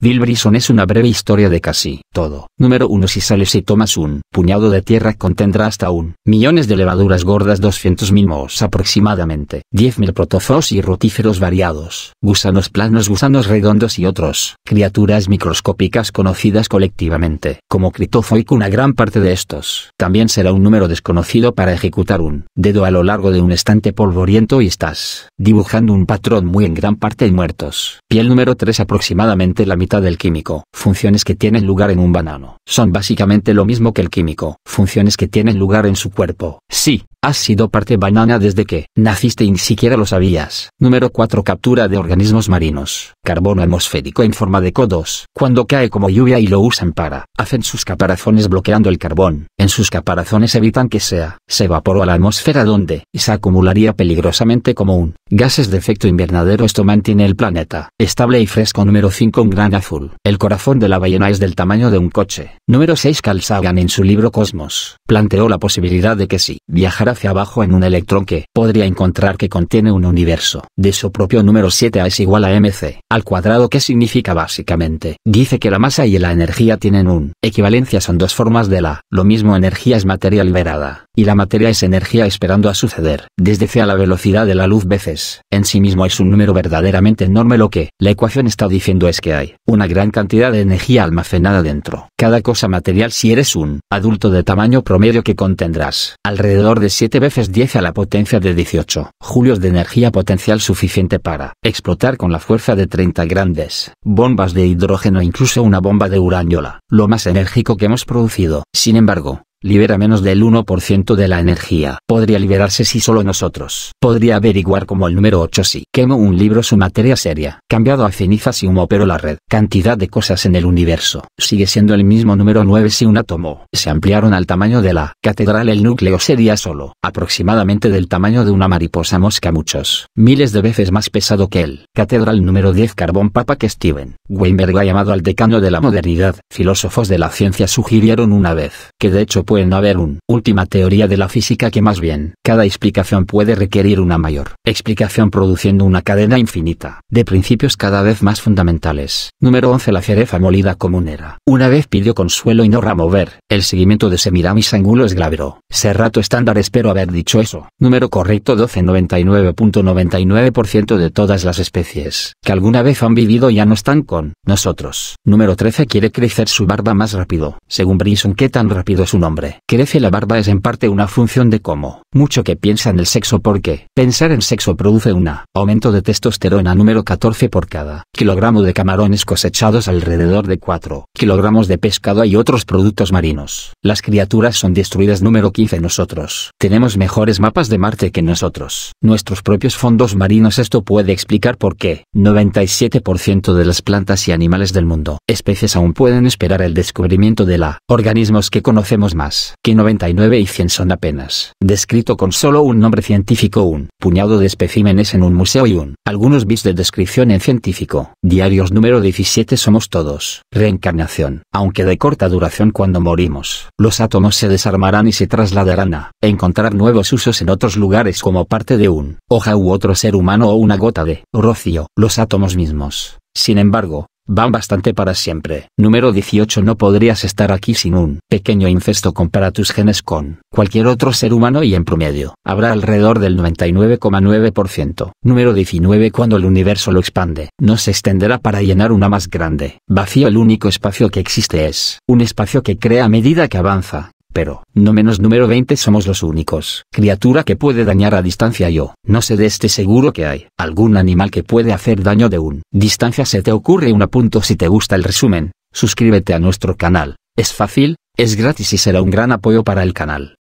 Bill Brison es una breve historia de casi todo. Número 1 Si sales y tomas un puñado de tierra contendrá hasta un millones de levaduras gordas mil mohos aproximadamente, 10.000 protozoos y rotíferos variados, gusanos planos, gusanos redondos y otros, criaturas microscópicas conocidas colectivamente como critozoico Una gran parte de estos también será un número desconocido para ejecutar un dedo a lo largo de un estante polvoriento y estás dibujando un patrón muy en gran parte de muertos. Piel número 3 aproximadamente la del químico. Funciones que tienen lugar en un banano. Son básicamente lo mismo que el químico. Funciones que tienen lugar en su cuerpo. Sí, has sido parte banana desde que naciste y ni siquiera lo sabías. Número 4. Captura de organismos marinos. Carbono atmosférico en forma de codos. Cuando cae como lluvia y lo usan para, hacen sus caparazones bloqueando el carbón. En sus caparazones evitan que sea, se evaporó a la atmósfera donde, y se acumularía peligrosamente como un gases de efecto invernadero. Esto mantiene el planeta estable y fresco. Número 5. Un gran azul. El corazón de la ballena es del tamaño de un coche. Número 6 Carl Sagan en su libro Cosmos, planteó la posibilidad de que si viajar hacia abajo en un electrón que podría encontrar que contiene un universo de su propio número 7A es igual a mc al cuadrado que significa básicamente. Dice que la masa y la energía tienen un equivalencia son dos formas de la. Lo mismo energía es materia liberada y la materia es energía esperando a suceder, desde c a la velocidad de la luz veces. En sí mismo es un número verdaderamente enorme lo que la ecuación está diciendo es que hay una gran cantidad de energía almacenada dentro. Cada cosa material si eres un adulto de tamaño promedio que contendrás alrededor de 7 veces 10 a la potencia de 18 julios de energía potencial suficiente para explotar con la fuerza de 30 grandes bombas de hidrógeno incluso una bomba de uraniola, lo más enérgico que hemos producido. Sin embargo, libera menos del 1% de la energía. Podría liberarse si solo nosotros. Podría averiguar como el número 8 si quemo un libro su materia seria, cambiado a cenizas y humo pero la red, cantidad de cosas en el universo, sigue siendo el mismo número 9 si un átomo se ampliaron al tamaño de la catedral el núcleo sería solo, aproximadamente del tamaño de una mariposa mosca muchos, miles de veces más pesado que el catedral número 10 carbón papa que Steven Weinberg ha llamado al decano de la modernidad, filósofos de la ciencia sugirieron una vez, que de hecho puede no haber un última teoría de la física que más bien cada explicación puede requerir una mayor explicación produciendo una cadena infinita de principios cada vez más fundamentales. Número 11 La cereza molida común era. Una vez pidió consuelo y no remover el seguimiento de Semiramis Angulo glabro, Serrato estándar espero haber dicho eso. Número correcto 12 99.99% de todas las especies que alguna vez han vivido ya no están con nosotros. Número 13 quiere crecer su barba más rápido. Según Brinson qué tan rápido es un hombre Crece la barba es en parte una función de cómo, mucho que piensa en el sexo porque, pensar en sexo produce una, aumento de testosterona número 14 por cada kilogramo de camarones cosechados alrededor de 4 kilogramos de pescado y otros productos marinos. Las criaturas son destruidas número 15 nosotros. Tenemos mejores mapas de Marte que nosotros. Nuestros propios fondos marinos esto puede explicar por qué 97% de las plantas y animales del mundo, especies aún pueden esperar el descubrimiento de la organismos que conocemos más que 99 y 100 son apenas descrito con solo un nombre científico, un puñado de especímenes en un museo y un algunos bits de descripción en científico. Diarios número 17 somos todos reencarnación, aunque de corta duración cuando morimos. Los átomos se desarmarán y se trasladarán a encontrar nuevos usos en otros lugares como parte de un hoja u otro ser humano o una gota de rocío. Los átomos mismos sin embargo, Van bastante para siempre. Número 18 No podrías estar aquí sin un pequeño incesto compara tus genes con cualquier otro ser humano y en promedio habrá alrededor del 99,9%. Número 19 Cuando el universo lo expande, no se extenderá para llenar una más grande. Vacío el único espacio que existe es un espacio que crea a medida que avanza pero, no menos número 20 somos los únicos. Criatura que puede dañar a distancia yo. No sé de este seguro que hay. Algún animal que puede hacer daño de un. Distancia se te ocurre un punto si te gusta el resumen. Suscríbete a nuestro canal. Es fácil, es gratis y será un gran apoyo para el canal.